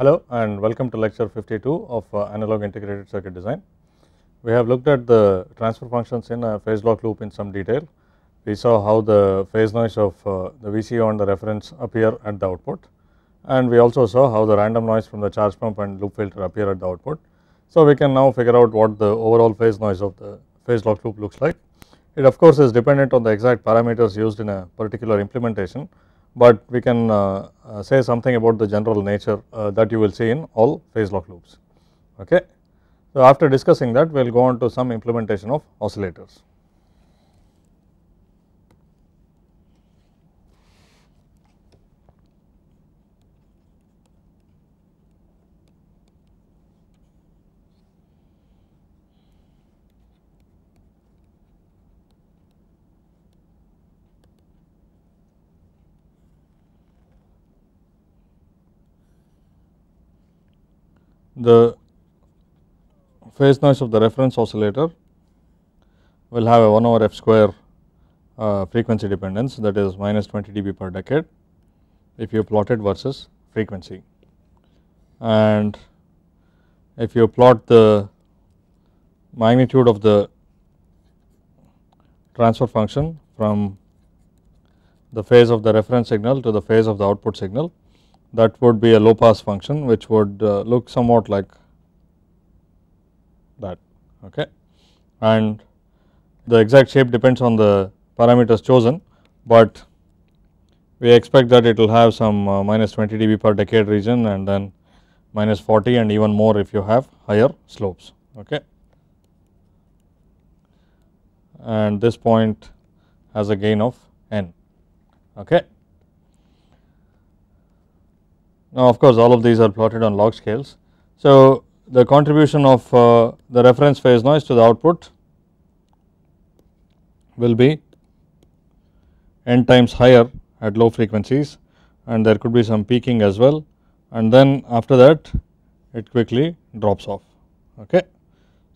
Hello and welcome to lecture 52 of uh, analog integrated circuit design. We have looked at the transfer functions in a phase lock loop in some detail. We saw how the phase noise of uh, the VCO and the reference appear at the output and we also saw how the random noise from the charge pump and loop filter appear at the output. So we can now figure out what the overall phase noise of the phase lock loop looks like. It of course is dependent on the exact parameters used in a particular implementation but we can uh, uh, say something about the general nature uh, that you will see in all phase lock loops. Okay. So, after discussing that we will go on to some implementation of oscillators. the phase noise of the reference oscillator will have a 1 over f square uh, frequency dependence that is minus 20 dB per decade if you plot it versus frequency. And if you plot the magnitude of the transfer function from the phase of the reference signal to the phase of the output signal that would be a low pass function which would uh, look somewhat like that okay and the exact shape depends on the parameters chosen but we expect that it will have some uh, minus 20 dB per decade region and then minus 40 and even more if you have higher slopes okay and this point has a gain of n okay now of course all of these are plotted on log scales. So the contribution of uh, the reference phase noise to the output will be n times higher at low frequencies and there could be some peaking as well and then after that it quickly drops off okay.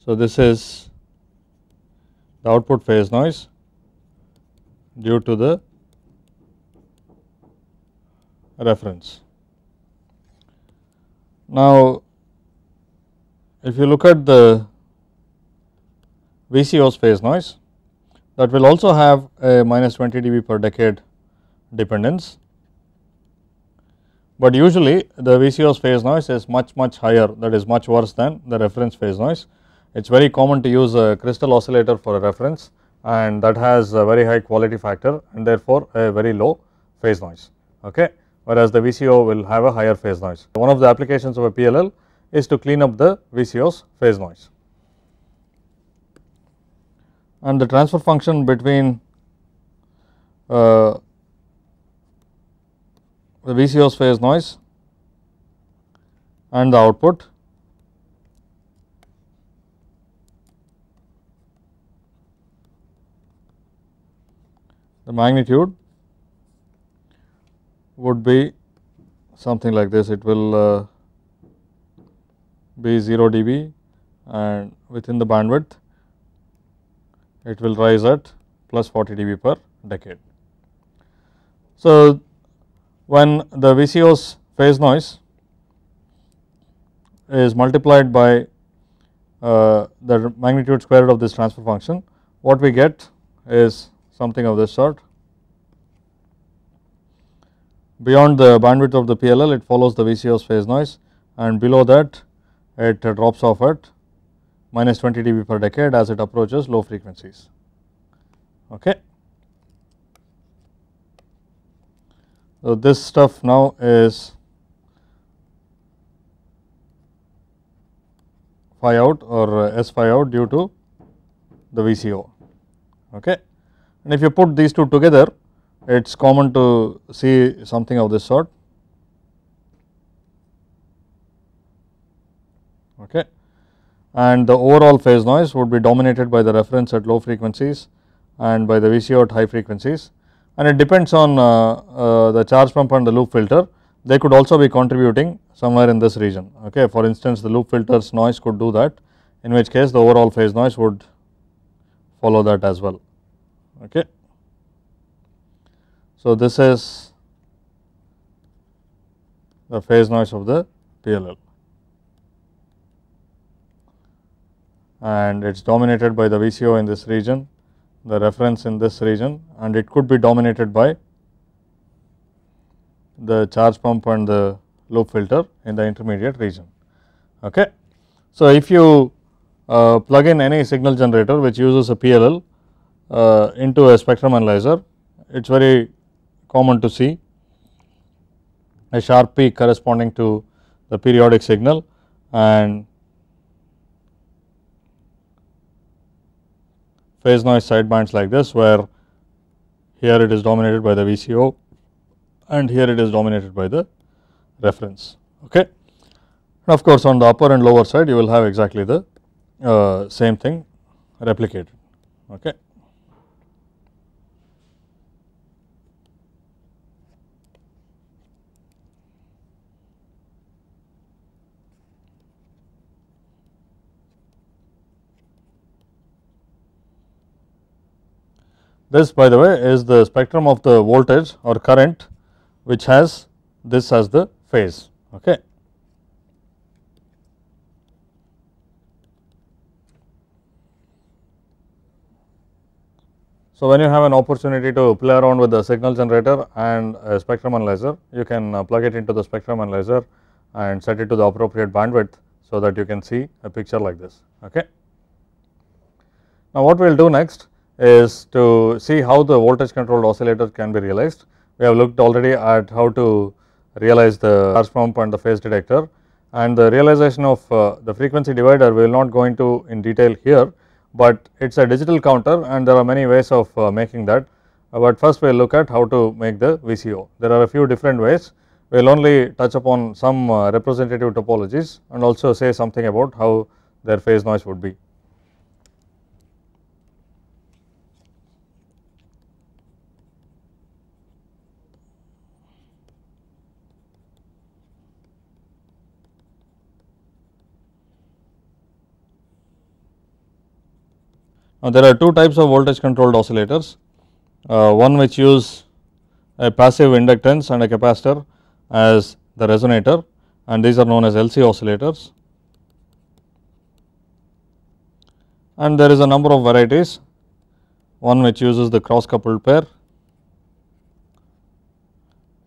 So this is the output phase noise due to the reference. Now, if you look at the VCO phase noise that will also have a minus 20 dB per decade dependence, but usually the VCO phase noise is much much higher that is much worse than the reference phase noise. It is very common to use a crystal oscillator for a reference and that has a very high quality factor and therefore a very low phase noise. Okay whereas the VCO will have a higher phase noise. One of the applications of a PLL is to clean up the VCO's phase noise. And the transfer function between uh, the VCO's phase noise and the output the magnitude would be something like this it will uh, be 0 dB and within the bandwidth it will rise at plus 40 dB per decade. So, when the VCO's phase noise is multiplied by uh, the magnitude square root of this transfer function, what we get is something of this sort beyond the bandwidth of the PLL it follows the VCO's phase noise and below that it drops off at minus 20 dB per decade as it approaches low frequencies. Okay. So, this stuff now is phi out or S phi out due to the VCO. Okay. And if you put these two together it is common to see something of this sort. Okay. And the overall phase noise would be dominated by the reference at low frequencies and by the VCO at high frequencies and it depends on uh, uh, the charge pump and the loop filter they could also be contributing somewhere in this region okay for instance the loop filters noise could do that in which case the overall phase noise would follow that as well okay so, this is the phase noise of the PLL and it is dominated by the VCO in this region, the reference in this region and it could be dominated by the charge pump and the loop filter in the intermediate region. Okay. So, if you uh, plug in any signal generator which uses a PLL uh, into a spectrum analyzer, it is very common to see a sharp peak corresponding to the periodic signal and phase noise sidebands like this where here it is dominated by the VCO and here it is dominated by the reference. Okay. And of course, on the upper and lower side you will have exactly the uh, same thing replicated. Okay. This by the way is the spectrum of the voltage or current which has this as the phase. Okay. So, when you have an opportunity to play around with the signal generator and spectrum analyzer, you can uh, plug it into the spectrum analyzer and set it to the appropriate bandwidth, so that you can see a picture like this. Okay. Now, what we will do next is to see how the voltage controlled oscillator can be realized. We have looked already at how to realize the charge pump and the phase detector and the realization of uh, the frequency divider we will not go into in detail here, but it is a digital counter and there are many ways of uh, making that. Uh, but first we will look at how to make the VCO. There are a few different ways. We will only touch upon some uh, representative topologies and also say something about how their phase noise would be. Now, there are two types of voltage controlled oscillators, uh, one which use a passive inductance and a capacitor as the resonator and these are known as LC oscillators and there is a number of varieties one which uses the cross coupled pair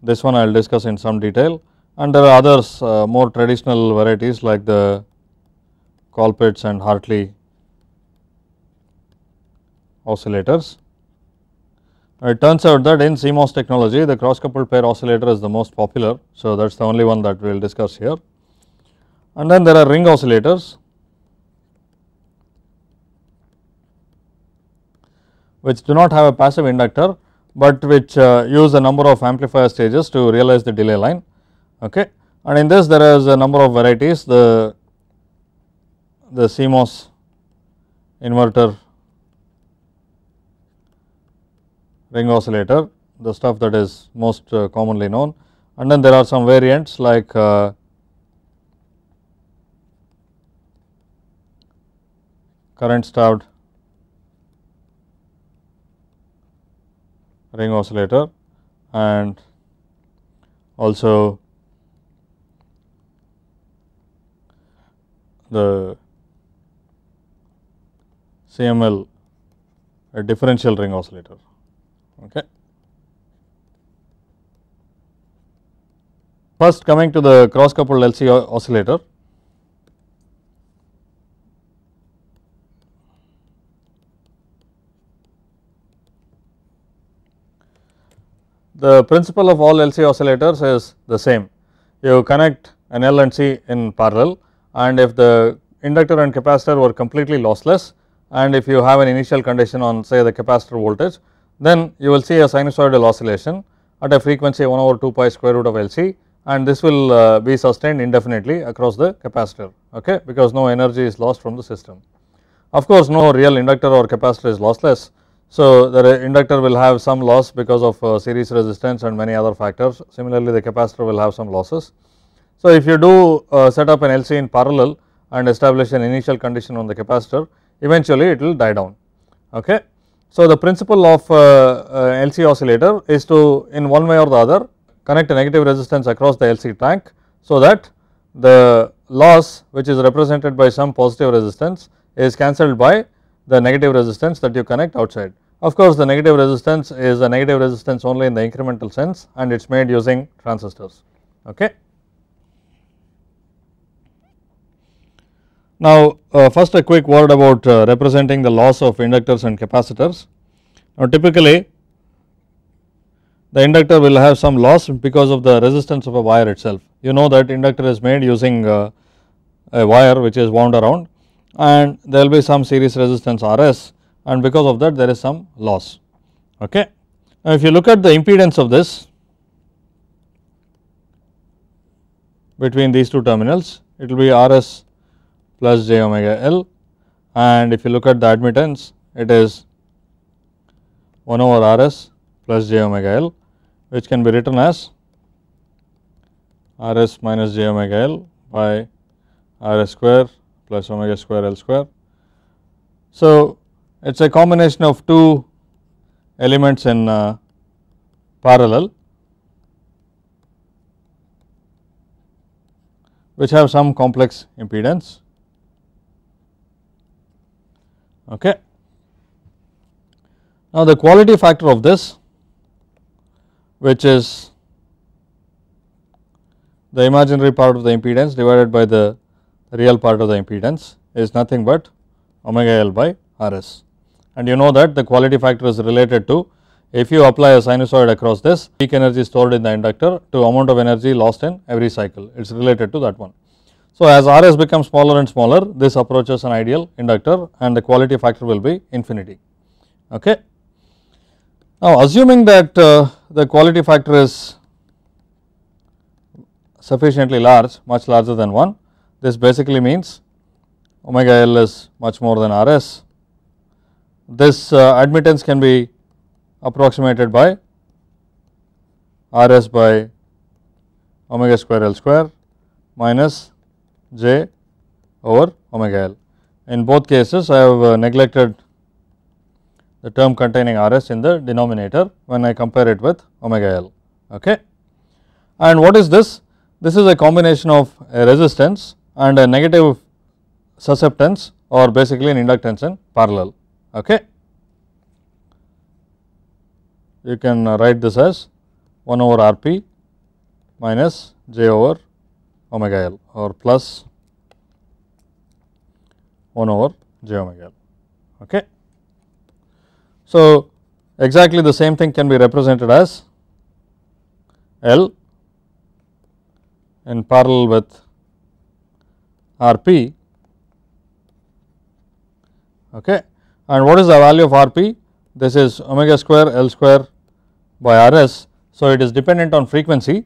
this one I will discuss in some detail and there are others uh, more traditional varieties like the Colpitts and Hartley oscillators. Uh, it turns out that in CMOS technology the cross coupled pair oscillator is the most popular. So, that is the only one that we will discuss here and then there are ring oscillators which do not have a passive inductor, but which uh, use a number of amplifier stages to realize the delay line. Okay. And in this there is a number of varieties the, the CMOS inverter ring oscillator, the stuff that is most uh, commonly known. And then there are some variants like uh, current starved ring oscillator and also the CML a differential ring oscillator. Okay. First coming to the cross coupled LC oscillator, the principle of all LC oscillators is the same. You connect an L and C in parallel and if the inductor and capacitor were completely lossless and if you have an initial condition on say the capacitor voltage, then you will see a sinusoidal oscillation at a frequency 1 over 2 pi square root of LC and this will uh, be sustained indefinitely across the capacitor okay because no energy is lost from the system. Of course, no real inductor or capacitor is lossless. So, the inductor will have some loss because of uh, series resistance and many other factors similarly the capacitor will have some losses. So, if you do uh, set up an LC in parallel and establish an initial condition on the capacitor eventually it will die down okay. So, the principle of uh, uh, LC oscillator is to in one way or the other connect a negative resistance across the LC tank. So, that the loss which is represented by some positive resistance is cancelled by the negative resistance that you connect outside. Of course, the negative resistance is a negative resistance only in the incremental sense and it is made using transistors. Okay. Now, uh, first a quick word about uh, representing the loss of inductors and capacitors. Now, typically the inductor will have some loss because of the resistance of a wire itself. You know that inductor is made using uh, a wire which is wound around and there will be some series resistance Rs and because of that there is some loss. Okay. Now, if you look at the impedance of this between these two terminals, it will be Rs plus j omega L and if you look at the admittance it is 1 over R s plus j omega L which can be written as R s minus j omega L by R s square plus omega square L square. So, it is a combination of two elements in uh, parallel which have some complex impedance okay. Now the quality factor of this which is the imaginary part of the impedance divided by the real part of the impedance is nothing but omega L by RS and you know that the quality factor is related to if you apply a sinusoid across this peak energy stored in the inductor to amount of energy lost in every cycle it is related to that one. So, as Rs becomes smaller and smaller this approaches an ideal inductor and the quality factor will be infinity. Okay. Now assuming that uh, the quality factor is sufficiently large much larger than 1 this basically means omega L is much more than Rs. This uh, admittance can be approximated by Rs by omega square L square minus j over omega l. In both cases I have uh, neglected the term containing Rs in the denominator when I compare it with omega L. Okay. And what is this? This is a combination of a resistance and a negative susceptance or basically an inductance in parallel. Okay. You can uh, write this as 1 over Rp minus j over omega L or plus 1 over j omega okay. So, exactly the same thing can be represented as L in parallel with Rp okay and what is the value of Rp this is omega square L square by Rs so it is dependent on frequency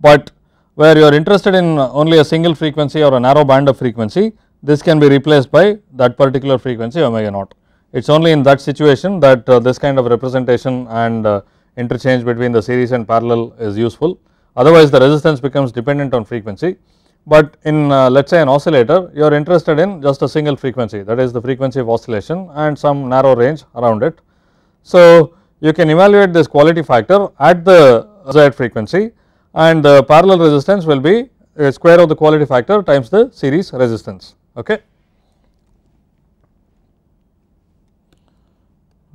but where you are interested in only a single frequency or a narrow band of frequency this can be replaced by that particular frequency omega naught. It is only in that situation that uh, this kind of representation and uh, interchange between the series and parallel is useful. Otherwise, the resistance becomes dependent on frequency, but in uh, let us say an oscillator you are interested in just a single frequency that is the frequency of oscillation and some narrow range around it. So, you can evaluate this quality factor at the desired frequency and the parallel resistance will be uh, square of the quality factor times the series resistance okay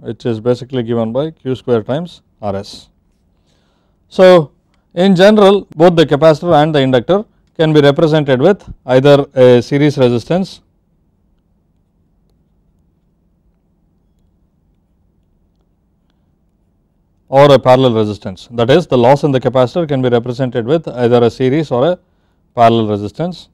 which is basically given by q square times rs. So, in general both the capacitor and the inductor can be represented with either a series resistance or a parallel resistance that is the loss in the capacitor can be represented with either a series or a parallel resistance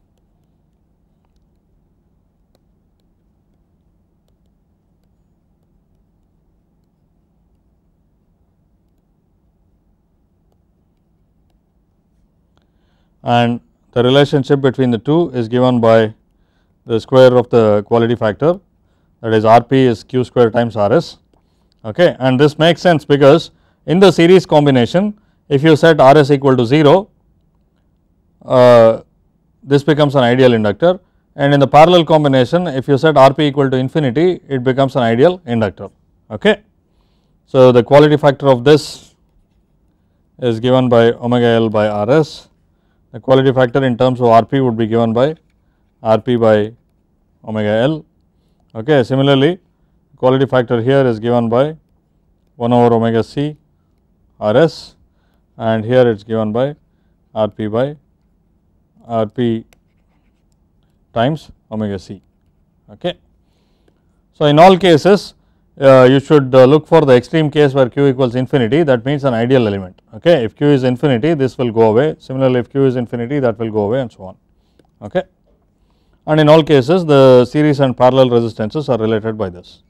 and the relationship between the two is given by the square of the quality factor that is Rp is q square times Rs okay and this makes sense because in the series combination if you set Rs equal to 0 uh, this becomes an ideal inductor and in the parallel combination if you set Rp equal to infinity it becomes an ideal inductor okay. So the quality factor of this is given by omega L by Rs the quality factor in terms of Rp would be given by Rp by omega L. Okay. Similarly, quality factor here is given by 1 over omega C Rs and here it is given by Rp by Rp times omega C. Okay. So, in all cases uh, you should uh, look for the extreme case where q equals infinity that means an ideal element okay if q is infinity this will go away similarly if q is infinity that will go away and so on okay and in all cases the series and parallel resistances are related by this.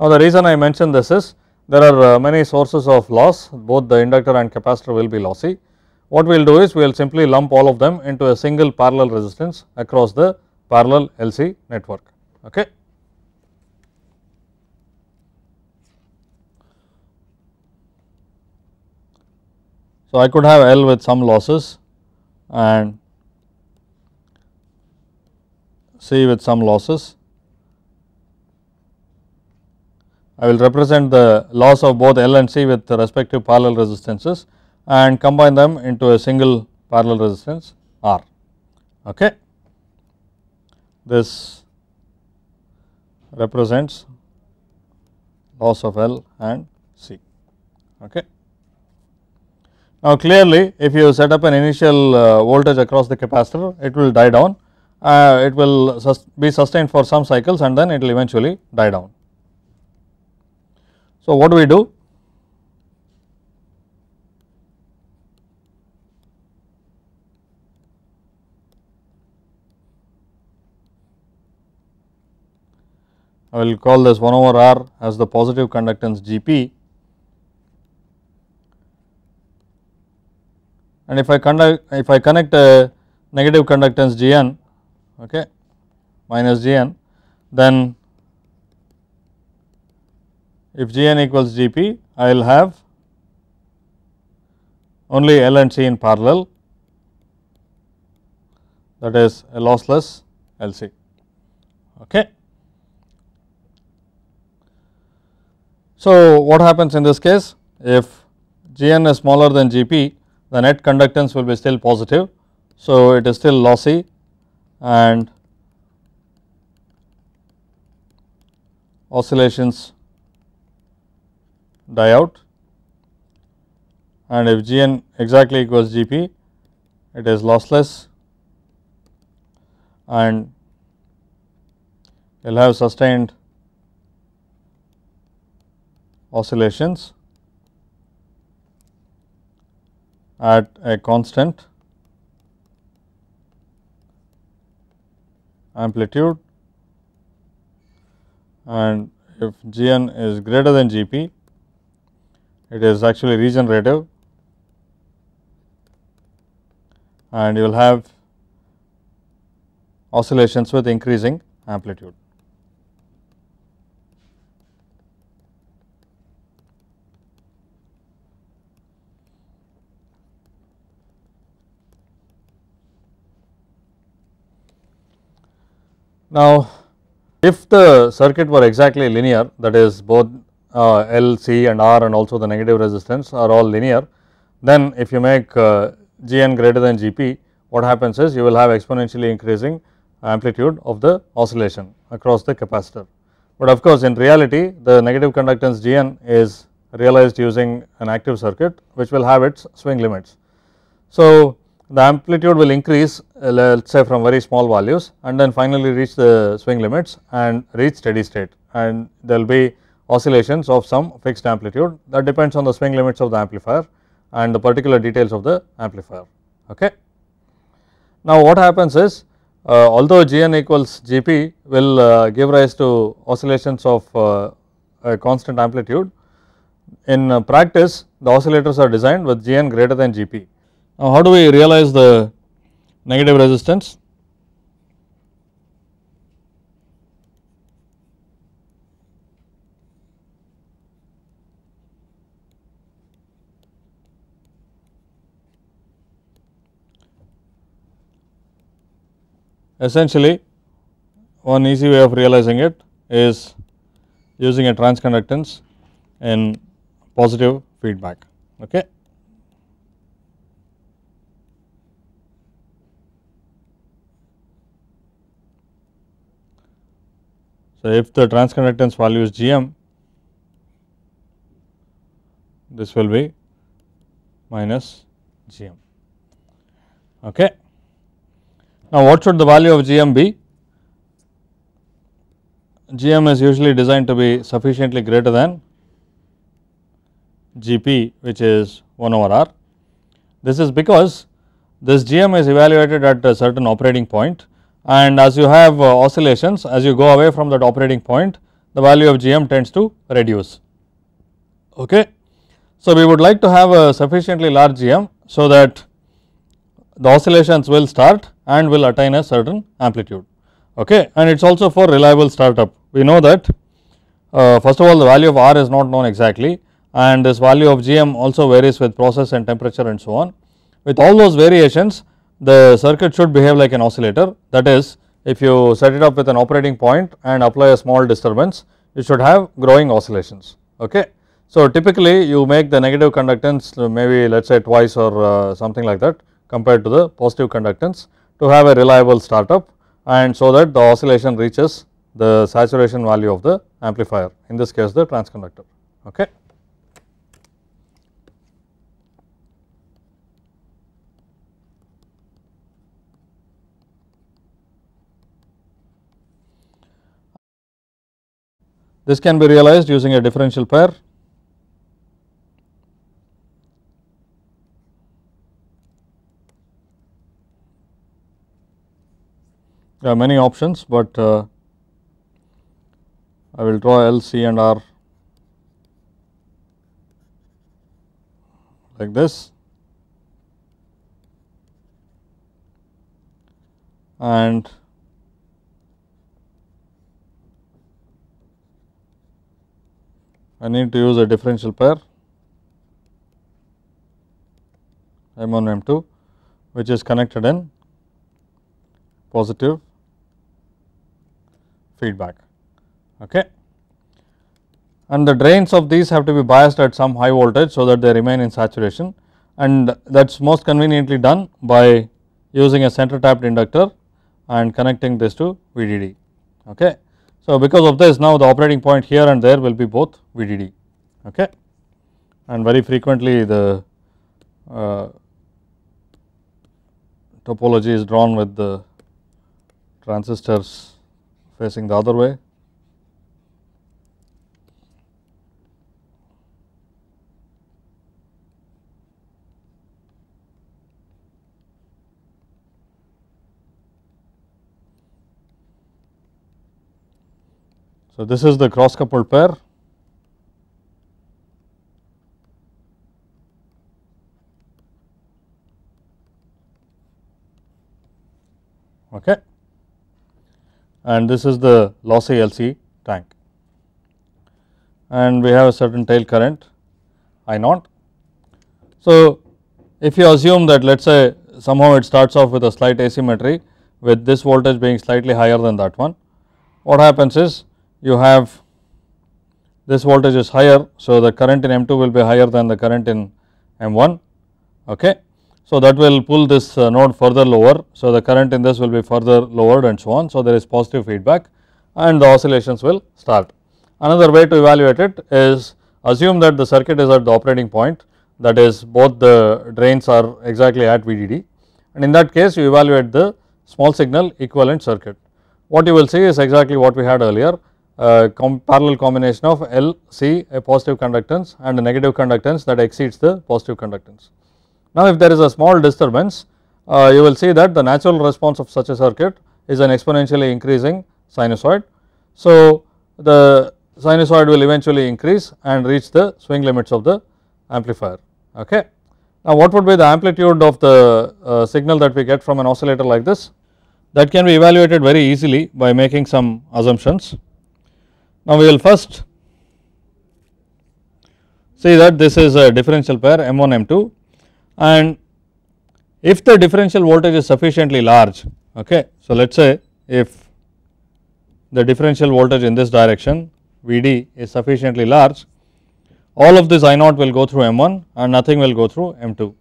Now the reason I mention this is there are uh, many sources of loss both the inductor and capacitor will be lossy. What we will do is we will simply lump all of them into a single parallel resistance across the parallel LC network okay. So, I could have L with some losses and C with some losses. I will represent the loss of both L and C with respective parallel resistances and combine them into a single parallel resistance R. Okay. This represents loss of L and C. Okay. Now clearly if you set up an initial uh, voltage across the capacitor it will die down, uh, it will sus be sustained for some cycles and then it will eventually die down. So what do we do? I will call this 1 over r as the positive conductance Gp and if I conduct if I connect a negative conductance Gn okay minus Gn then if Gn equals Gp I will have only L and C in parallel that is a lossless LC okay. So what happens in this case if Gn is smaller than Gp the net conductance will be still positive. So, it is still lossy and oscillations die out and if Gn exactly equals Gp it is lossless and you will have sustained oscillations at a constant amplitude and if g n is greater than g p, it is actually regenerative and you will have oscillations with increasing amplitude. Now, if the circuit were exactly linear that is both uh, L, C and R and also the negative resistance are all linear, then if you make uh, Gn greater than Gp, what happens is you will have exponentially increasing amplitude of the oscillation across the capacitor. But of course, in reality the negative conductance Gn is realized using an active circuit which will have its swing limits. So, the amplitude will increase uh, let us say from very small values and then finally reach the swing limits and reach steady state and there will be oscillations of some fixed amplitude that depends on the swing limits of the amplifier and the particular details of the amplifier. Okay. Now what happens is uh, although Gn equals Gp will uh, give rise to oscillations of uh, a constant amplitude in uh, practice the oscillators are designed with Gn greater than Gp now, how do we realize the negative resistance? Essentially, one easy way of realizing it is using a transconductance in positive feedback. Okay. So, if the transconductance value is Gm, this will be minus Gm. Okay. Now, what should the value of Gm be? Gm is usually designed to be sufficiently greater than Gp which is 1 over r. This is because this Gm is evaluated at a certain operating point and as you have uh, oscillations as you go away from that operating point the value of GM tends to reduce. Okay. So, we would like to have a sufficiently large GM so that the oscillations will start and will attain a certain amplitude okay and it is also for reliable startup. We know that uh, first of all the value of R is not known exactly and this value of GM also varies with process and temperature and so on. With all those variations the circuit should behave like an oscillator that is if you set it up with an operating point and apply a small disturbance it should have growing oscillations okay. So typically you make the negative conductance uh, maybe let us say twice or uh, something like that compared to the positive conductance to have a reliable startup and so that the oscillation reaches the saturation value of the amplifier in this case the transconductor okay. This can be realized using a differential pair. There are many options, but uh, I will draw L, C and R like this and I need to use a differential pair M1 M2 which is connected in positive feedback. Okay. And the drains of these have to be biased at some high voltage so that they remain in saturation and that is most conveniently done by using a center tapped inductor and connecting this to VDD. Okay. So, because of this now the operating point here and there will be both VDD okay and very frequently the uh, topology is drawn with the transistors facing the other way. So, this is the cross coupled pair okay. and this is the lossy LC tank and we have a certain tail current I naught. So if you assume that let us say somehow it starts off with a slight asymmetry with this voltage being slightly higher than that one, what happens is you have this voltage is higher. So, the current in M2 will be higher than the current in M1 okay, so, that will pull this uh, node further lower. So, the current in this will be further lowered and so on. So, there is positive feedback and the oscillations will start. Another way to evaluate it is assume that the circuit is at the operating point that is both the drains are exactly at VDD and in that case you evaluate the small signal equivalent circuit. What you will see is exactly what we had earlier uh, com parallel combination of L, C a positive conductance and a negative conductance that exceeds the positive conductance. Now if there is a small disturbance uh, you will see that the natural response of such a circuit is an exponentially increasing sinusoid. So the sinusoid will eventually increase and reach the swing limits of the amplifier. Okay. Now what would be the amplitude of the uh, signal that we get from an oscillator like this? That can be evaluated very easily by making some assumptions. Now we will first see that this is a differential pair M1 M2 and if the differential voltage is sufficiently large okay so let us say if the differential voltage in this direction Vd is sufficiently large all of this I naught will go through M1 and nothing will go through M2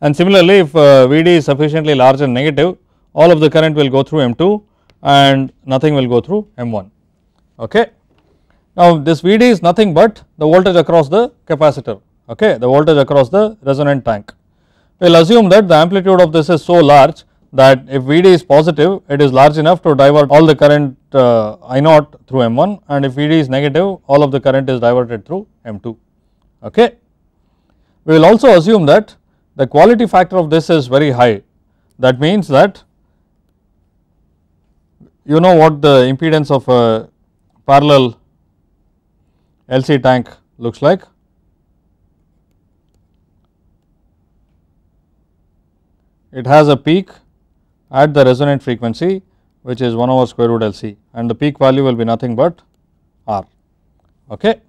and similarly if uh, Vd is sufficiently large and negative all of the current will go through M2 and nothing will go through M1 okay. Now this Vd is nothing but the voltage across the capacitor okay the voltage across the resonant tank we will assume that the amplitude of this is so large that if Vd is positive it is large enough to divert all the current uh, I naught through M1 and if Vd is negative all of the current is diverted through M2. Okay. We will also assume that the quality factor of this is very high that means that you know what the impedance of a parallel LC tank looks like it has a peak at the resonant frequency which is 1 over square root LC and the peak value will be nothing but R. Okay.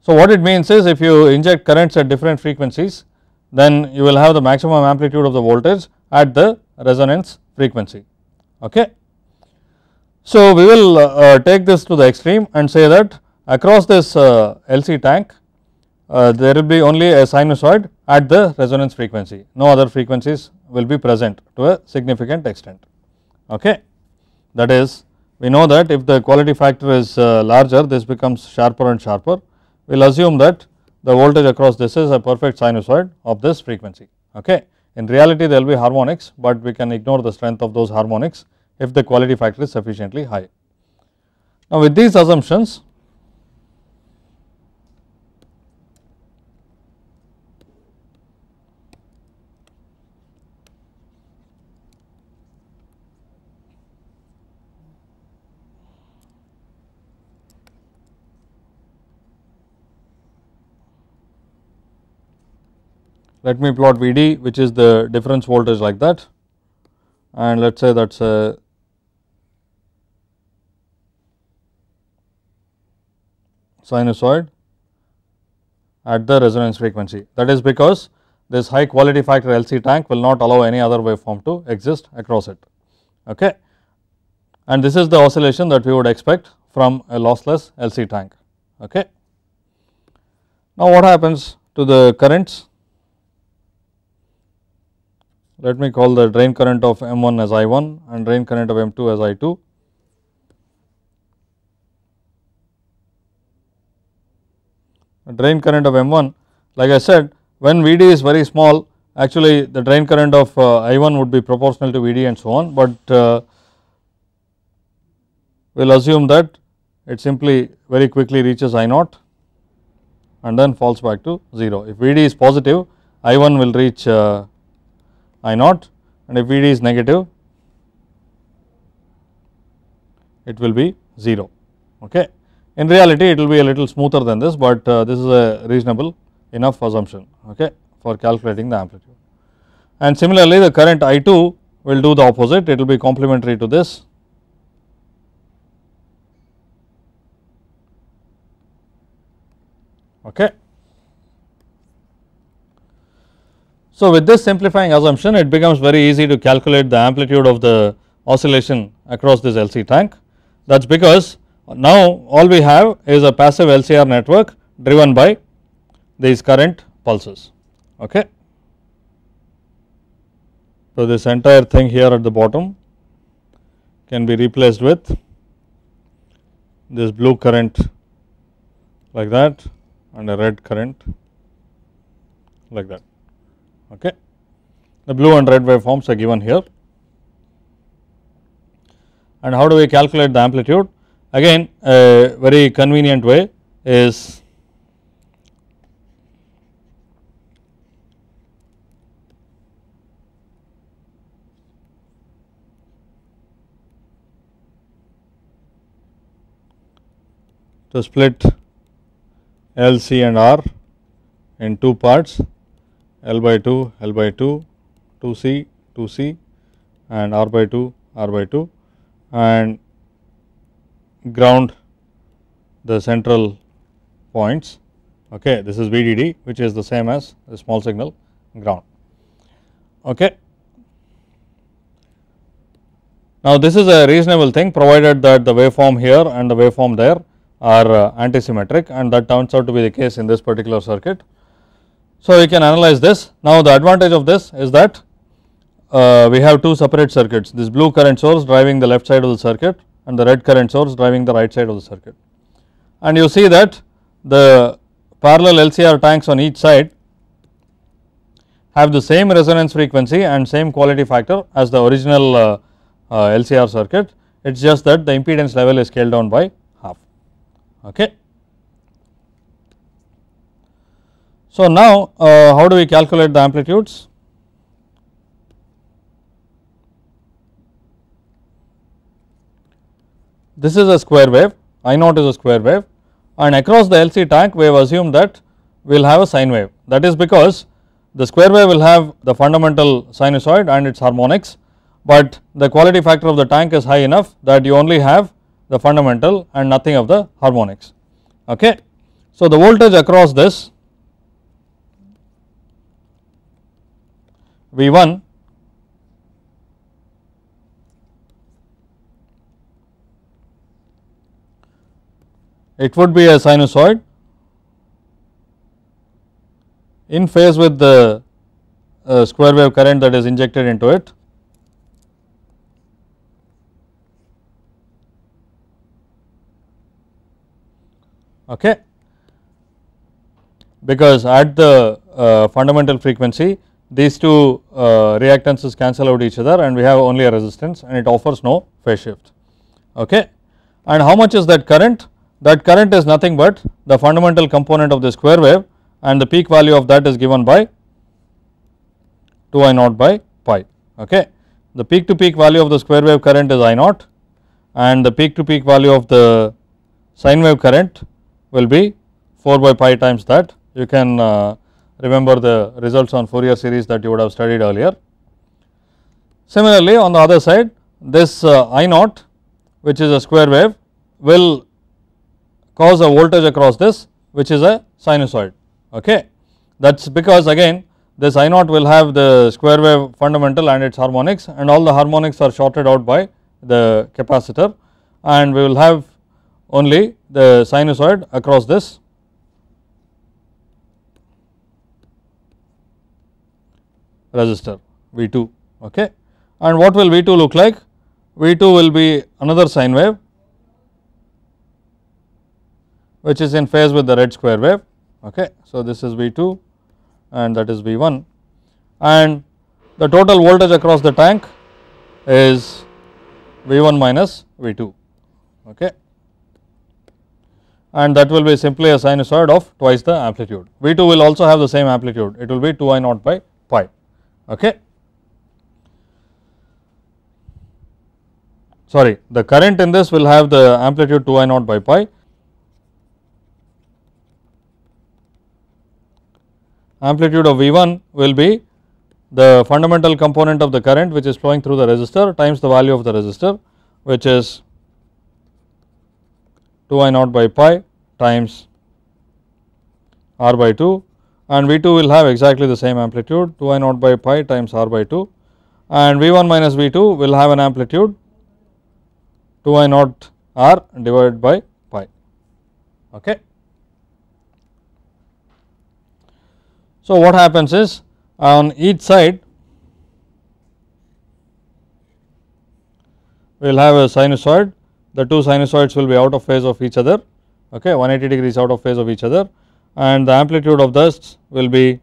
So, what it means is if you inject currents at different frequencies then you will have the maximum amplitude of the voltage at the resonance frequency. Okay. So, we will uh, uh take this to the extreme and say that across this uh, LC tank uh, there will be only a sinusoid at the resonance frequency. No other frequencies will be present to a significant extent. Okay. That is we know that if the quality factor is uh, larger this becomes sharper and sharper. We will assume that the voltage across this is a perfect sinusoid of this frequency. Okay. In reality there will be harmonics but we can ignore the strength of those harmonics if the quality factor is sufficiently high. Now with these assumptions let me plot Vd which is the difference voltage like that and let us say that is a sinusoid at the resonance frequency that is because this high quality factor LC tank will not allow any other waveform to exist across it okay and this is the oscillation that we would expect from a lossless LC tank okay. Now what happens to the currents let me call the drain current of M1 as I1 and drain current of M2 as I2. Drain current of M1 like I said when Vd is very small actually the drain current of uh, I1 would be proportional to Vd and so on, but uh, we will assume that it simply very quickly reaches I 0 and then falls back to 0. If Vd is positive I1 will reach uh, I naught and if Vd is negative it will be 0 okay. In reality it will be a little smoother than this but uh, this is a reasonable enough assumption okay for calculating the amplitude. And similarly the current I2 will do the opposite it will be complementary to this okay. So, with this simplifying assumption it becomes very easy to calculate the amplitude of the oscillation across this LC tank that is because now all we have is a passive LCR network driven by these current pulses. Okay. So, this entire thing here at the bottom can be replaced with this blue current like that and a red current like that okay. The blue and red waveforms are given here. And how do we calculate the amplitude? Again a very convenient way is to split L, C and R in two parts L by 2, L by 2, 2 C, 2 C and R by 2, R by 2 and ground the central points. Okay, this is VDD which is the same as the small signal ground. Okay. Now, this is a reasonable thing provided that the waveform here and the waveform there are uh, antisymmetric and that turns out to be the case in this particular circuit. So, we can analyze this. Now, the advantage of this is that uh, we have two separate circuits this blue current source driving the left side of the circuit and the red current source driving the right side of the circuit. And you see that the parallel LCR tanks on each side have the same resonance frequency and same quality factor as the original uh, uh, LCR circuit. It is just that the impedance level is scaled down by half. Okay. So, now uh, how do we calculate the amplitudes? This is a square wave, I naught is a square wave and across the LC tank we have assumed that we will have a sine wave. That is because the square wave will have the fundamental sinusoid and its harmonics, but the quality factor of the tank is high enough that you only have the fundamental and nothing of the harmonics. Okay. So, the voltage across this V 1 it would be a sinusoid in phase with the uh, square wave current that is injected into it. Okay, because at the uh, fundamental frequency these two uh, reactances cancel out each other and we have only a resistance and it offers no phase shift okay. And how much is that current? That current is nothing but the fundamental component of the square wave and the peak value of that is given by 2 I naught by pi okay. The peak to peak value of the square wave current is I naught and the peak to peak value of the sine wave current will be 4 by pi times that you can uh, remember the results on Fourier series that you would have studied earlier. Similarly, on the other side this uh, I naught which is a square wave will cause a voltage across this which is a sinusoid okay. That is because again this I naught will have the square wave fundamental and its harmonics and all the harmonics are shorted out by the capacitor and we will have only the sinusoid across this resistor V2 okay. And what will V2 look like? V2 will be another sine wave which is in phase with the red square wave okay. So, this is V2 and that is V1 and the total voltage across the tank is V1 minus V2 okay. and that will be simply a sinusoid of twice the amplitude. V2 will also have the same amplitude it will be 2 I naught by pi okay. Sorry, the current in this will have the amplitude 2 I naught by pi. Amplitude of V1 will be the fundamental component of the current which is flowing through the resistor times the value of the resistor which is 2 I naught by pi times R by 2 and V2 will have exactly the same amplitude 2 I naught by pi times R by 2 and V1 minus V2 will have an amplitude 2 I naught R divided by pi. Okay. So, what happens is on each side we will have a sinusoid the two sinusoids will be out of phase of each other okay 180 degrees out of phase of each other and the amplitude of this will be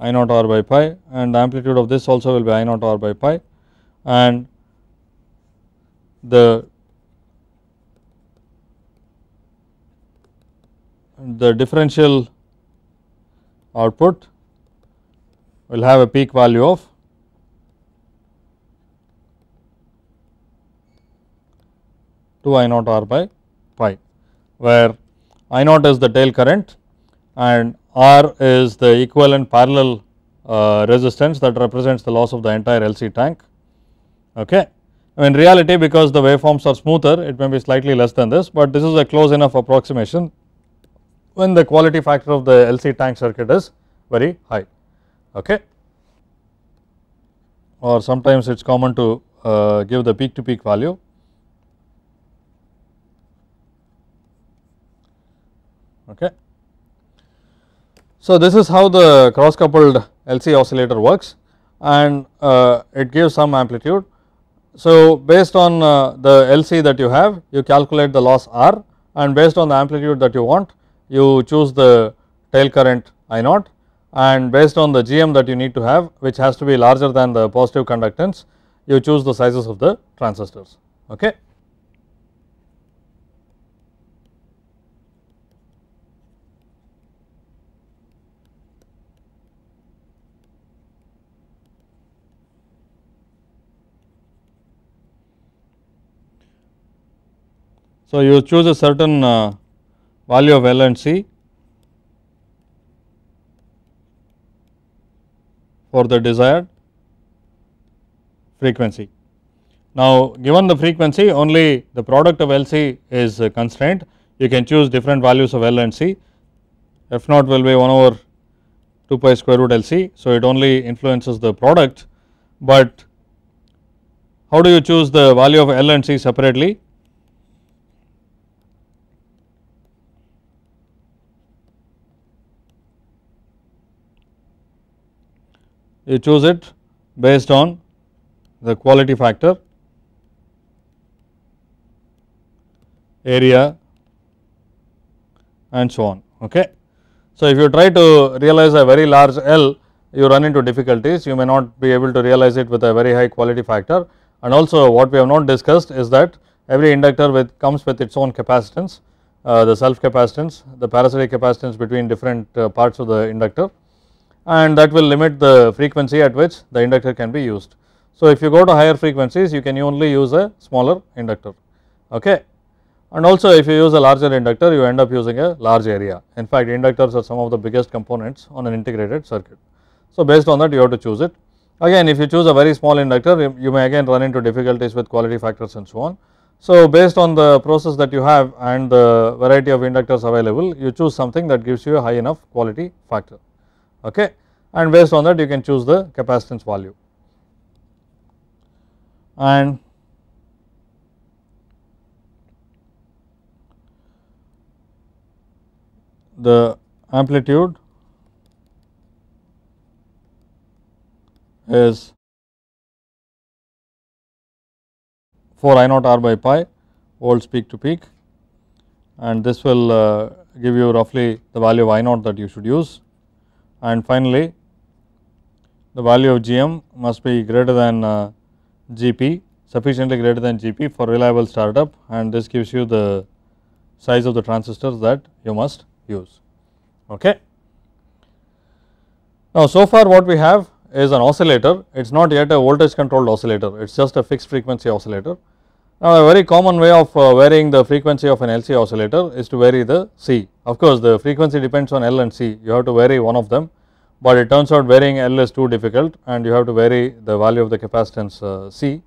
I naught r by pi and the amplitude of this also will be I naught r by pi and the the differential output will have a peak value of 2 I naught r by pi where I naught is the tail current and R is the equivalent parallel uh, resistance that represents the loss of the entire LC tank. Okay. In reality because the waveforms are smoother it may be slightly less than this but this is a close enough approximation when the quality factor of the LC tank circuit is very high okay or sometimes it is common to uh, give the peak to peak value okay. So this is how the cross coupled LC oscillator works and uh, it gives some amplitude. So based on uh, the LC that you have you calculate the loss R and based on the amplitude that you want you choose the tail current I naught and based on the GM that you need to have which has to be larger than the positive conductance you choose the sizes of the transistors okay. So, you choose a certain uh, value of L and C for the desired frequency. Now, given the frequency only the product of LC is uh, constraint. you can choose different values of L and C f naught will be 1 over 2 pi square root LC. So, it only influences the product, but how do you choose the value of L and C separately? you choose it based on the quality factor, area and so on. Okay. So, if you try to realize a very large L you run into difficulties you may not be able to realize it with a very high quality factor and also what we have not discussed is that every inductor with comes with its own capacitance uh, the self capacitance the parasitic capacitance between different uh, parts of the inductor and that will limit the frequency at which the inductor can be used. So, if you go to higher frequencies you can only use a smaller inductor okay. and also if you use a larger inductor you end up using a large area. In fact, inductors are some of the biggest components on an integrated circuit. So, based on that you have to choose it. Again if you choose a very small inductor you may again run into difficulties with quality factors and so on. So, based on the process that you have and the variety of inductors available you choose something that gives you a high enough quality factor okay and based on that you can choose the capacitance value and the amplitude is 4 i naught r by pi volts peak to peak and this will uh, give you roughly the value of i naught that you should use and finally, the value of GM must be greater than uh, GP sufficiently greater than GP for reliable startup and this gives you the size of the transistors that you must use. Okay. Now, so far what we have is an oscillator, it is not yet a voltage controlled oscillator, it is just a fixed frequency oscillator. Now, a very common way of uh, varying the frequency of an LC oscillator is to vary the C. Of course, the frequency depends on L and C, you have to vary one of them, but it turns out varying L is too difficult and you have to vary the value of the capacitance uh, C.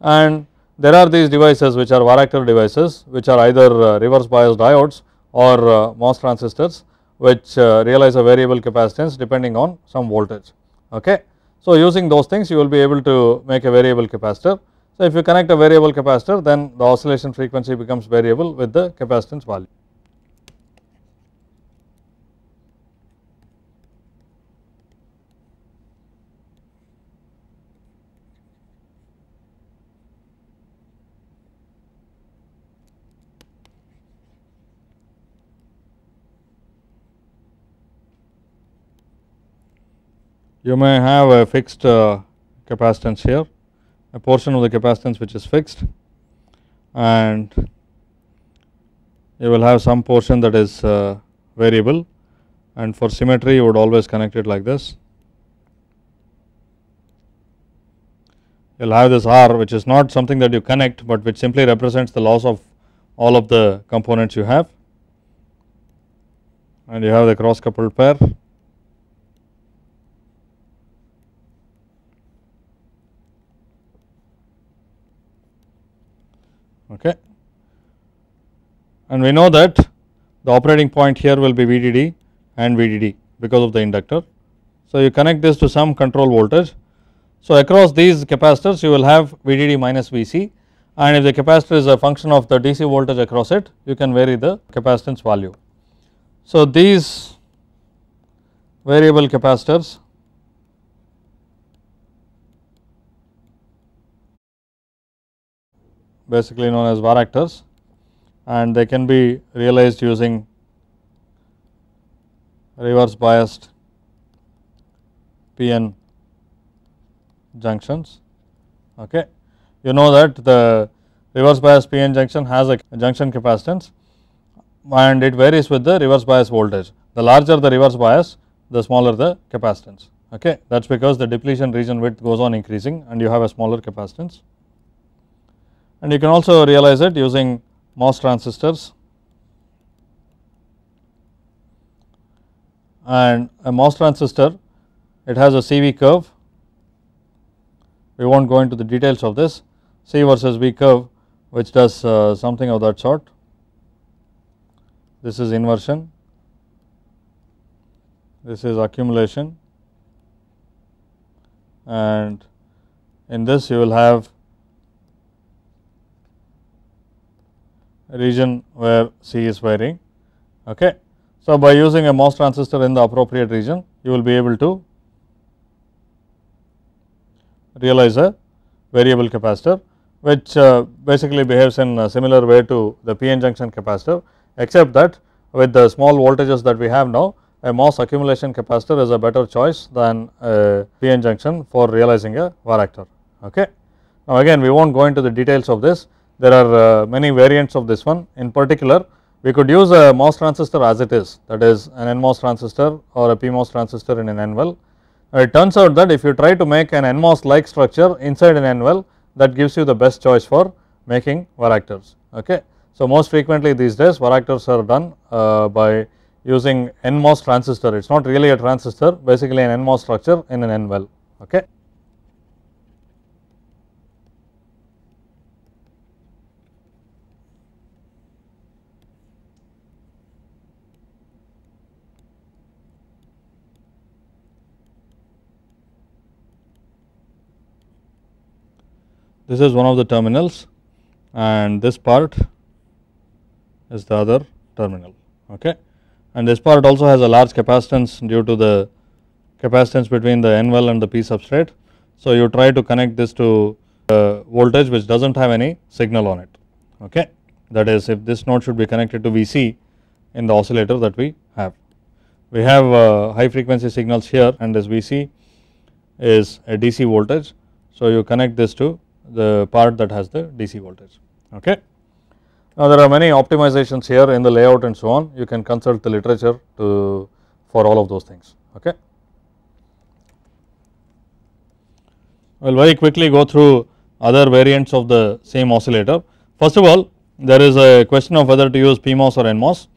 And there are these devices which are varactor devices which are either uh, reverse bias diodes or MOS transistors which realize a variable capacitance depending on some voltage. Okay. So, using those things you will be able to make a variable capacitor so, if you connect a variable capacitor then the oscillation frequency becomes variable with the capacitance value. You may have a fixed uh, capacitance here a portion of the capacitance which is fixed and you will have some portion that is uh, variable and for symmetry you would always connect it like this. You will have this R which is not something that you connect but which simply represents the loss of all of the components you have and you have the cross coupled pair okay. And we know that the operating point here will be VDD and VDD because of the inductor. So you connect this to some control voltage. So across these capacitors you will have VDD minus VC and if the capacitor is a function of the DC voltage across it you can vary the capacitance value. So these variable capacitors basically known as varactors, and they can be realized using reverse biased PN junctions. Okay. You know that the reverse bias PN junction has a junction capacitance and it varies with the reverse bias voltage. The larger the reverse bias, the smaller the capacitance. Okay. That is because the depletion region width goes on increasing and you have a smaller capacitance and you can also realize it using MOS transistors and a MOS transistor it has a CV curve we will not go into the details of this C versus V curve which does uh, something of that sort this is inversion this is accumulation and in this you will have region where C is firing. Okay. So, by using a MOS transistor in the appropriate region, you will be able to realize a variable capacitor which uh, basically behaves in a similar way to the PN junction capacitor except that with the small voltages that we have now a MOS accumulation capacitor is a better choice than a PN junction for realizing a varactor. Okay. Now again we will not go into the details of this there are uh, many variants of this one. In particular, we could use a MOS transistor as it is that is an NMOS transistor or a PMOS transistor in an N well. It turns out that if you try to make an NMOS like structure inside an N well that gives you the best choice for making varactors. Okay. So, most frequently these days varactors are done uh, by using NMOS transistor, it is not really a transistor basically an NMOS structure in an N well. Okay. this is one of the terminals and this part is the other terminal okay and this part also has a large capacitance due to the capacitance between the N well and the P substrate. So, you try to connect this to the voltage which does not have any signal on it okay that is if this node should be connected to VC in the oscillator that we have. We have uh, high frequency signals here and this VC is a DC voltage. So, you connect this to the part that has the DC voltage. Okay. Now there are many optimizations here in the layout and so on. You can consult the literature to for all of those things. Okay. I will very quickly go through other variants of the same oscillator. First of all, there is a question of whether to use PMOS or NMOS.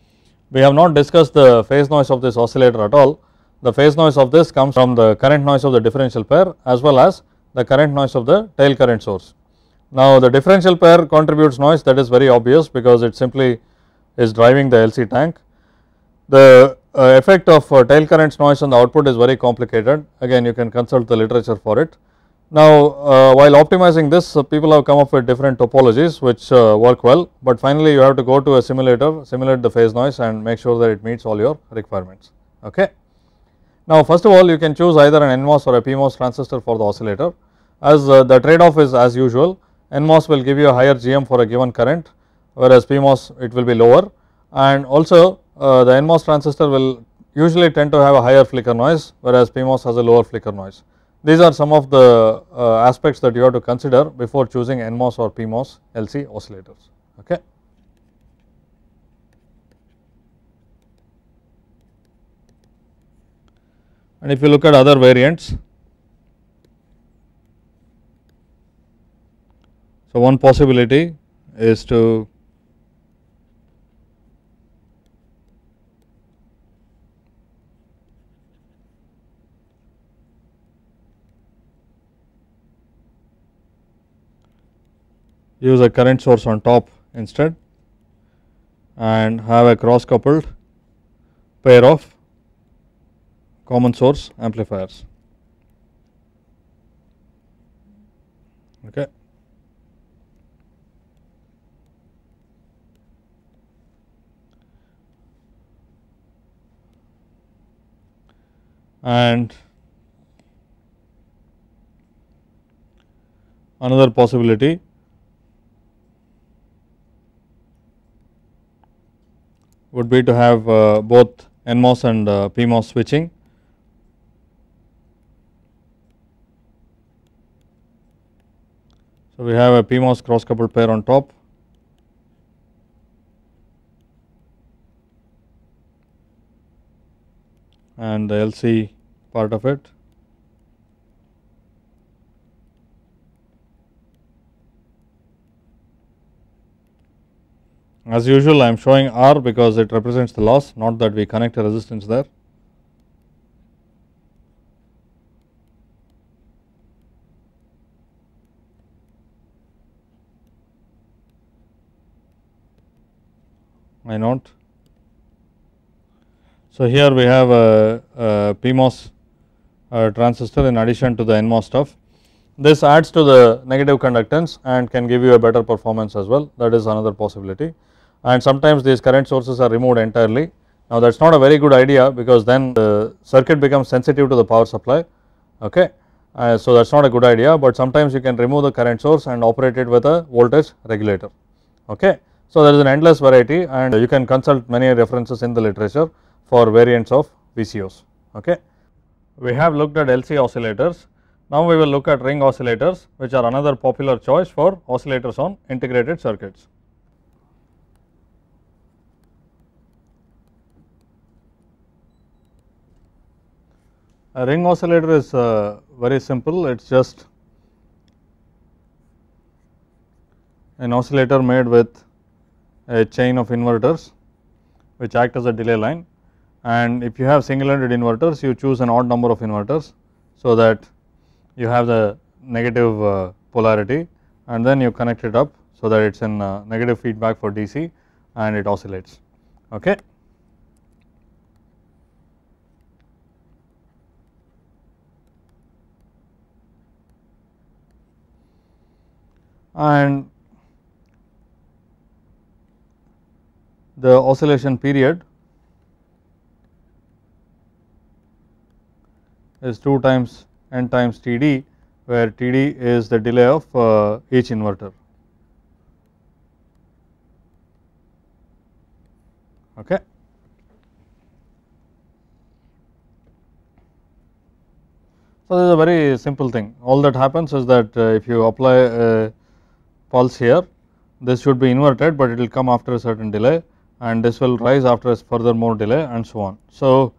We have not discussed the phase noise of this oscillator at all. The phase noise of this comes from the current noise of the differential pair as well as the current noise of the tail current source. Now the differential pair contributes noise that is very obvious because it simply is driving the LC tank. The uh, effect of uh, tail currents noise on the output is very complicated again you can consult the literature for it. Now uh, while optimizing this uh, people have come up with different topologies which uh, work well but finally you have to go to a simulator simulate the phase noise and make sure that it meets all your requirements okay. Now first of all you can choose either an NMOS or a PMOS transistor for the oscillator as uh, the trade off is as usual NMOS will give you a higher GM for a given current whereas PMOS it will be lower and also uh, the NMOS transistor will usually tend to have a higher flicker noise whereas PMOS has a lower flicker noise. These are some of the uh, aspects that you have to consider before choosing NMOS or PMOS LC oscillators. Okay. And if you look at other variants, So, one possibility is to use a current source on top instead and have a cross coupled pair of common source amplifiers. Okay. and another possibility would be to have uh, both NMOS and uh, PMOS switching. So, we have a PMOS cross coupled pair on top and the LC part of it. As usual I am showing R because it represents the loss not that we connect a resistance there. Why not? So, here we have a, a PMOS uh, transistor in addition to the NMOS stuff. This adds to the negative conductance and can give you a better performance as well that is another possibility and sometimes these current sources are removed entirely. Now that is not a very good idea because then the circuit becomes sensitive to the power supply okay. Uh, so that is not a good idea but sometimes you can remove the current source and operate it with a voltage regulator okay. So there is an endless variety and you can consult many references in the literature for variants of VCOs okay we have looked at LC oscillators. Now we will look at ring oscillators which are another popular choice for oscillators on integrated circuits. A ring oscillator is uh, very simple, it is just an oscillator made with a chain of inverters which act as a delay line and if you have single ended inverters you choose an odd number of inverters so that you have the negative uh, polarity and then you connect it up so that it is in uh, negative feedback for DC and it oscillates. Okay. And the oscillation period is 2 times n times Td where Td is the delay of uh, each inverter. Okay. So, this is a very simple thing all that happens is that uh, if you apply a pulse here this should be inverted, but it will come after a certain delay and this will rise after a further more delay and so on. So,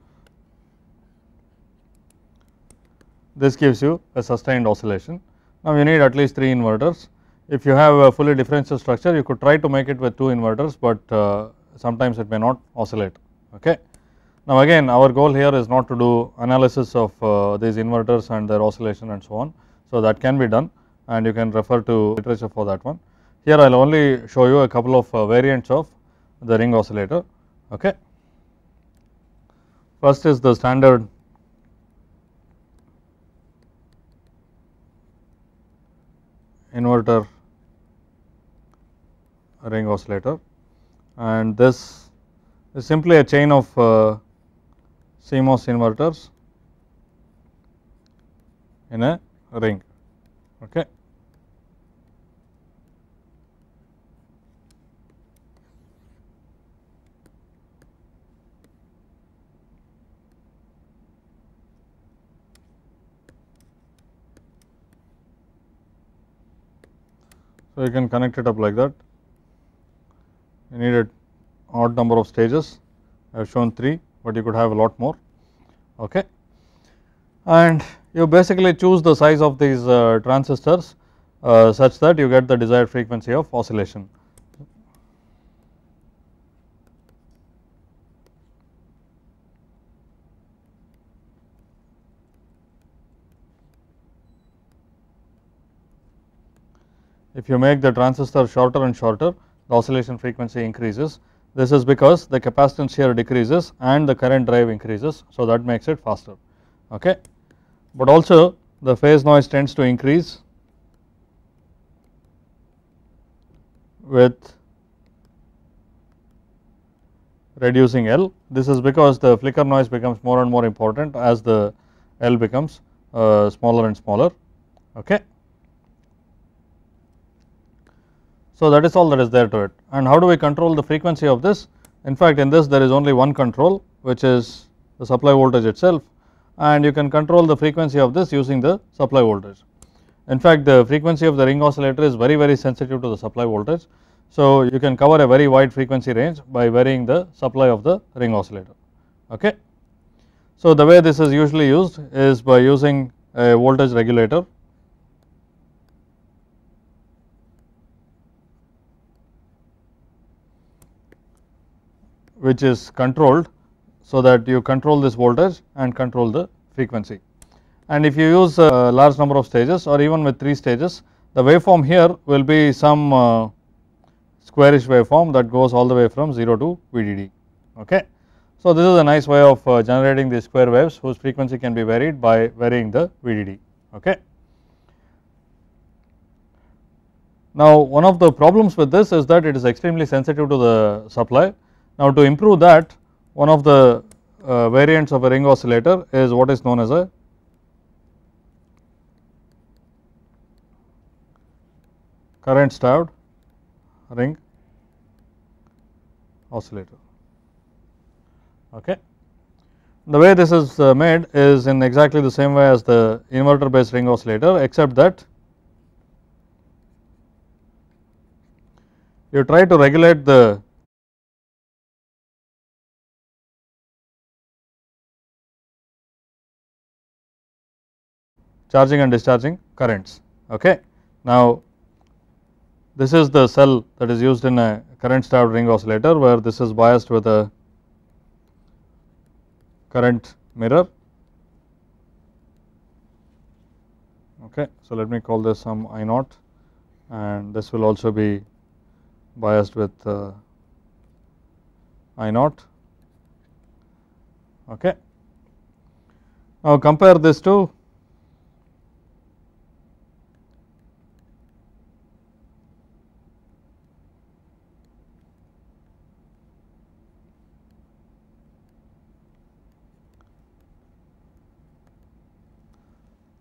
this gives you a sustained oscillation. Now, you need at least 3 inverters. If you have a fully differential structure, you could try to make it with 2 inverters, but uh, sometimes it may not oscillate. Okay. Now, again our goal here is not to do analysis of uh, these inverters and their oscillation and so on. So, that can be done and you can refer to literature for that one. Here I will only show you a couple of uh, variants of the ring oscillator. Okay. First is the standard inverter ring oscillator and this is simply a chain of uh, CMOS inverters in a ring. Okay. So, you can connect it up like that. You need an odd number of stages. I have shown 3, but you could have a lot more. Okay. And you basically choose the size of these uh, transistors uh, such that you get the desired frequency of oscillation. If you make the transistor shorter and shorter the oscillation frequency increases. This is because the capacitance here decreases and the current drive increases. So, that makes it faster. Okay. But also the phase noise tends to increase with reducing L. This is because the flicker noise becomes more and more important as the L becomes uh, smaller and smaller. Okay. So, that is all that is there to it and how do we control the frequency of this? In fact, in this there is only one control which is the supply voltage itself and you can control the frequency of this using the supply voltage. In fact, the frequency of the ring oscillator is very very sensitive to the supply voltage. So, you can cover a very wide frequency range by varying the supply of the ring oscillator. Okay. So, the way this is usually used is by using a voltage regulator which is controlled so that you control this voltage and control the frequency. And if you use a large number of stages or even with 3 stages, the waveform here will be some uh, squarish waveform that goes all the way from 0 to VDD. Okay. So, this is a nice way of uh, generating the square waves whose frequency can be varied by varying the VDD. Okay. Now, one of the problems with this is that it is extremely sensitive to the supply. Now, to improve that one of the uh, variants of a ring oscillator is what is known as a current starved ring oscillator. Okay. The way this is uh, made is in exactly the same way as the inverter based ring oscillator except that you try to regulate the charging and discharging currents. Okay. Now, this is the cell that is used in a current starved ring oscillator where this is biased with a current mirror. Okay. So, let me call this some I naught and this will also be biased with uh, I naught. Okay. Now, compare this to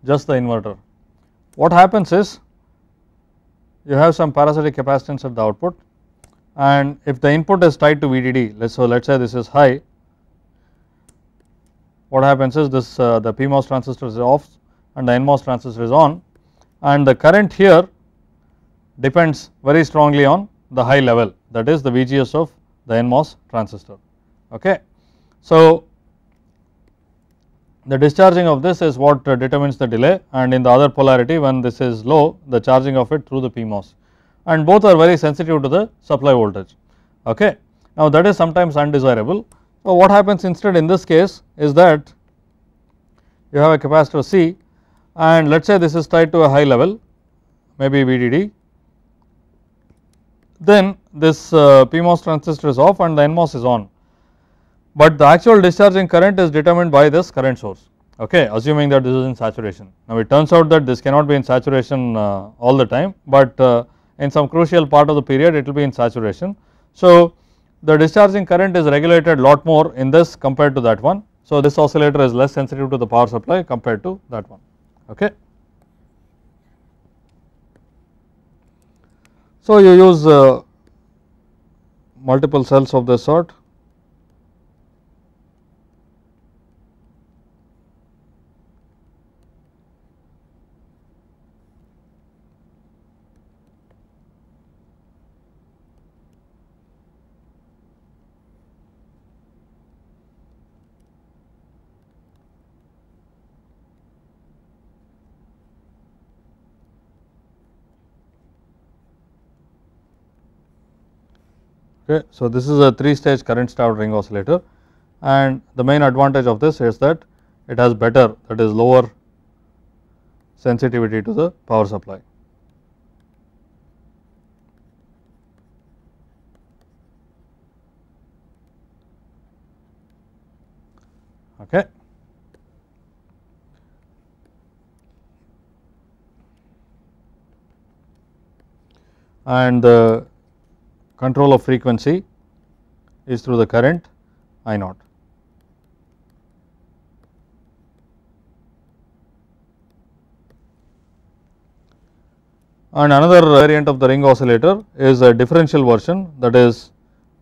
just the inverter. What happens is you have some parasitic capacitance at the output and if the input is tied to VDD so let us say this is high what happens is this uh, the PMOS transistor is off and the NMOS transistor is on and the current here depends very strongly on the high level that is the VGS of the NMOS transistor. Okay. So, the discharging of this is what uh, determines the delay and in the other polarity when this is low the charging of it through the PMOS and both are very sensitive to the supply voltage. Okay. Now that is sometimes undesirable. So what happens instead in this case is that you have a capacitor C and let us say this is tied to a high level maybe VDD then this uh, PMOS transistor is off and the NMOS is on but the actual discharging current is determined by this current source okay assuming that this is in saturation. Now it turns out that this cannot be in saturation uh, all the time but uh, in some crucial part of the period it will be in saturation. So the discharging current is regulated lot more in this compared to that one. So this oscillator is less sensitive to the power supply compared to that one okay. So you use uh, multiple cells of this sort Okay. So, this is a 3 stage current starved ring oscillator and the main advantage of this is that it has better that is lower sensitivity to the power supply. Okay. And the control of frequency is through the current I naught. And another variant of the ring oscillator is a differential version that is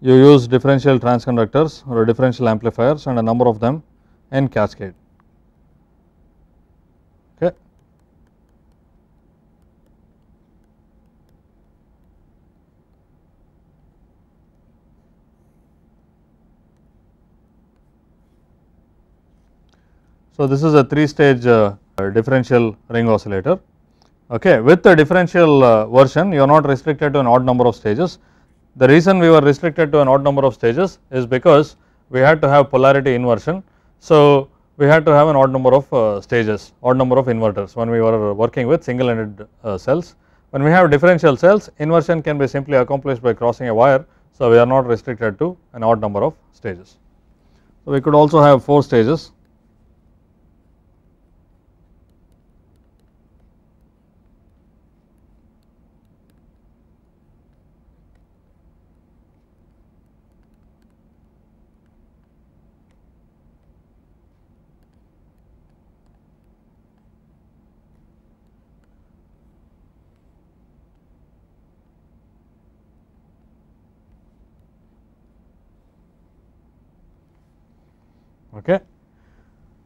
you use differential transconductors or differential amplifiers and a number of them in cascade. So, this is a 3 stage uh, differential ring oscillator. Okay. With the differential uh, version you are not restricted to an odd number of stages. The reason we were restricted to an odd number of stages is because we had to have polarity inversion. So, we had to have an odd number of uh, stages, odd number of inverters when we were working with single ended uh, cells. When we have differential cells inversion can be simply accomplished by crossing a wire. So, we are not restricted to an odd number of stages. So, we could also have 4 stages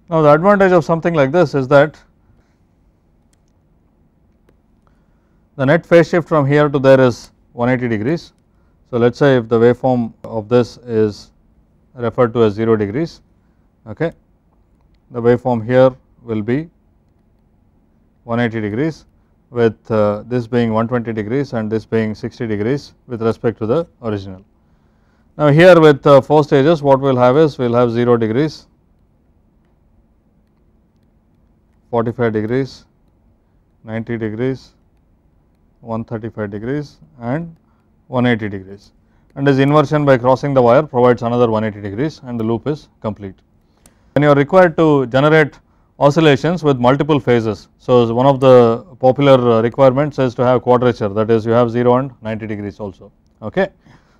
Now, the advantage of something like this is that the net phase shift from here to there is 180 degrees. So, let us say if the waveform of this is referred to as 0 degrees, okay, the waveform here will be 180 degrees with uh, this being 120 degrees and this being 60 degrees with respect to the original. Now, here with uh, 4 stages what we will have is we will have 0 degrees, 45 degrees, 90 degrees, 135 degrees and 180 degrees and this inversion by crossing the wire provides another 180 degrees and the loop is complete. When you are required to generate oscillations with multiple phases. So, one of the popular uh, requirements is to have quadrature that is you have 0 and 90 degrees also. Okay.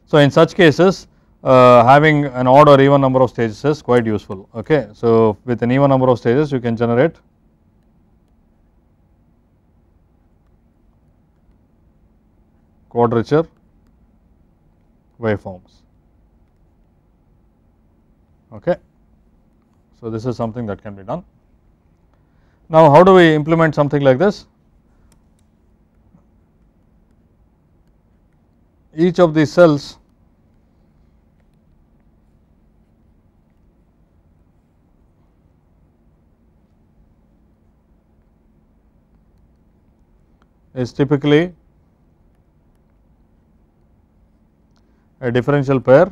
So, in such cases uh, having an odd or even number of stages is quite useful. Okay. So, with an even number of stages you can generate quadrature waveforms. Okay. So, this is something that can be done. Now, how do we implement something like this? Each of these cells is typically a differential pair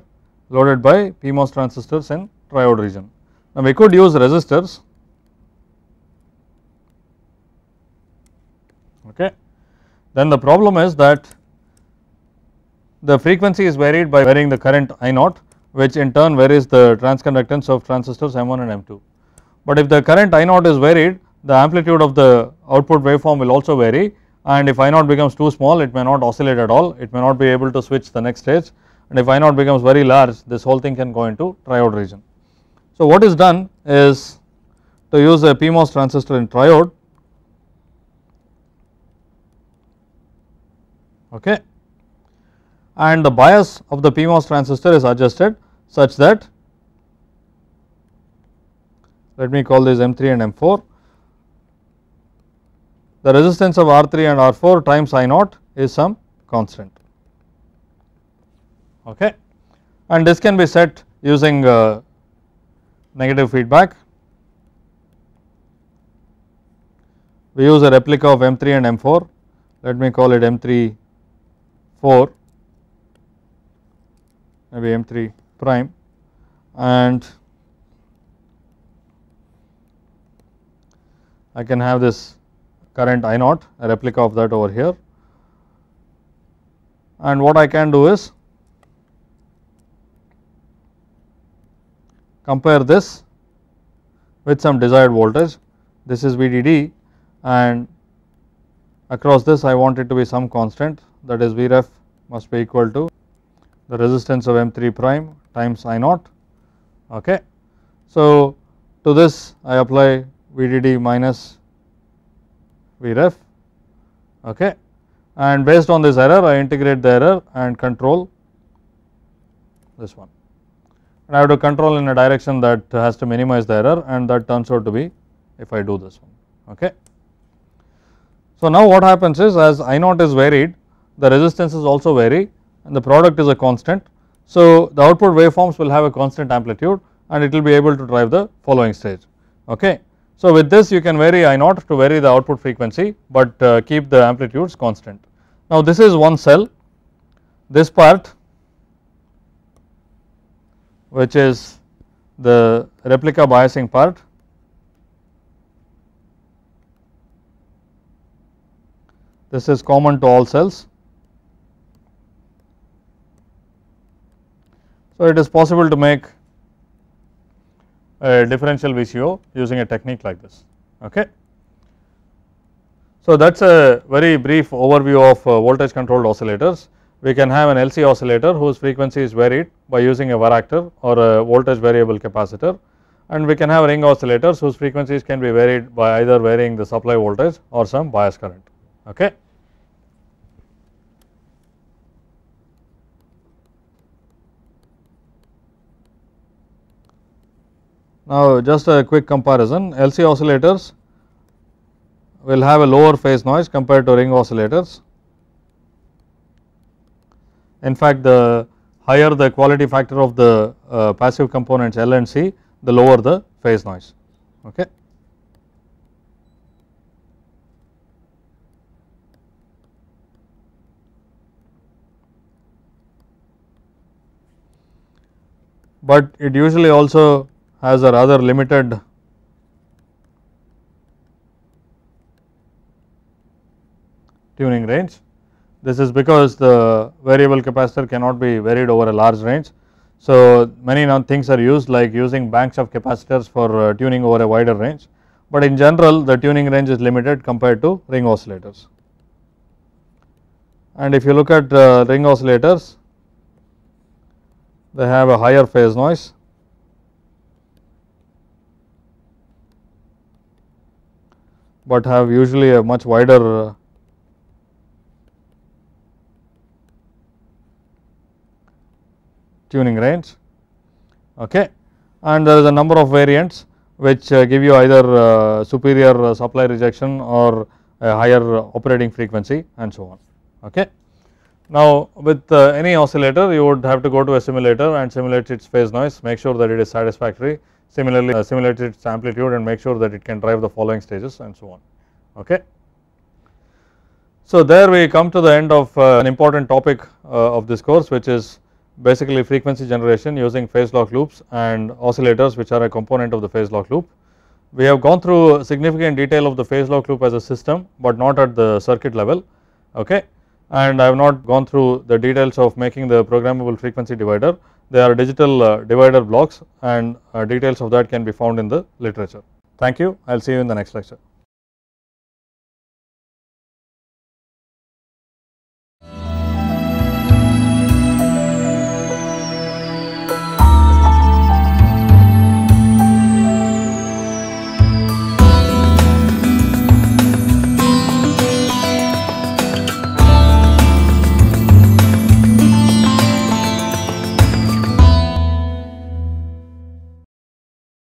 loaded by PMOS transistors in triode region. Now we could use resistors okay. Then the problem is that the frequency is varied by varying the current I naught which in turn varies the transconductance of transistors M1 and M2. But if the current I naught is varied the amplitude of the output waveform will also vary and if I naught becomes too small it may not oscillate at all, it may not be able to switch the next stage and if I naught becomes very large this whole thing can go into triode region. So what is done is to use a PMOS transistor in triode okay and the bias of the PMOS transistor is adjusted such that let me call these M3 and M4 the resistance of R3 and R4 times I naught is some constant okay and this can be set using uh, negative feedback. We use a replica of M3 and M4 let me call it M3 4 maybe M3 prime and I can have this current I naught a replica of that over here and what I can do is compare this with some desired voltage this is VDD and across this I want it to be some constant that is Vref must be equal to the resistance of M3 prime times I naught. Okay. So, to this I apply VDD minus Vref okay. and based on this error I integrate the error and control this one and I have to control in a direction that has to minimize the error and that turns out to be if I do this one. Okay. So, now what happens is as I naught is varied the resistances also vary and the product is a constant. So, the output waveforms will have a constant amplitude and it will be able to drive the following stage. Okay. So, with this you can vary I naught to vary the output frequency, but uh, keep the amplitudes constant. Now, this is one cell, this part which is the replica biasing part this is common to all cells. So, it is possible to make a differential VCO using a technique like this. Okay. So, that is a very brief overview of uh, voltage controlled oscillators we can have an LC oscillator whose frequency is varied by using a varactor or a voltage variable capacitor and we can have ring oscillators whose frequencies can be varied by either varying the supply voltage or some bias current. Okay. Now just a quick comparison LC oscillators will have a lower phase noise compared to ring oscillators in fact, the higher the quality factor of the uh, passive components L and C, the lower the phase noise. Okay. But it usually also has a rather limited tuning range this is because the variable capacitor cannot be varied over a large range. So, many things are used like using banks of capacitors for uh, tuning over a wider range, but in general the tuning range is limited compared to ring oscillators. And if you look at uh, ring oscillators, they have a higher phase noise but have usually a much wider uh, tuning range okay and there is a number of variants which uh, give you either uh, superior uh, supply rejection or higher operating frequency and so on okay. Now with any oscillator you would have to go to a simulator and simulate its phase noise make sure that it is satisfactory similarly simulate its amplitude and make sure that it can drive the following stages and so on okay. So there we come to the end of an important topic of this course which is basically frequency generation using phase lock loops and oscillators which are a component of the phase lock loop. We have gone through significant detail of the phase lock loop as a system, but not at the circuit level okay and I have not gone through the details of making the programmable frequency divider. They are digital uh, divider blocks and uh, details of that can be found in the literature. Thank you. I will see you in the next lecture.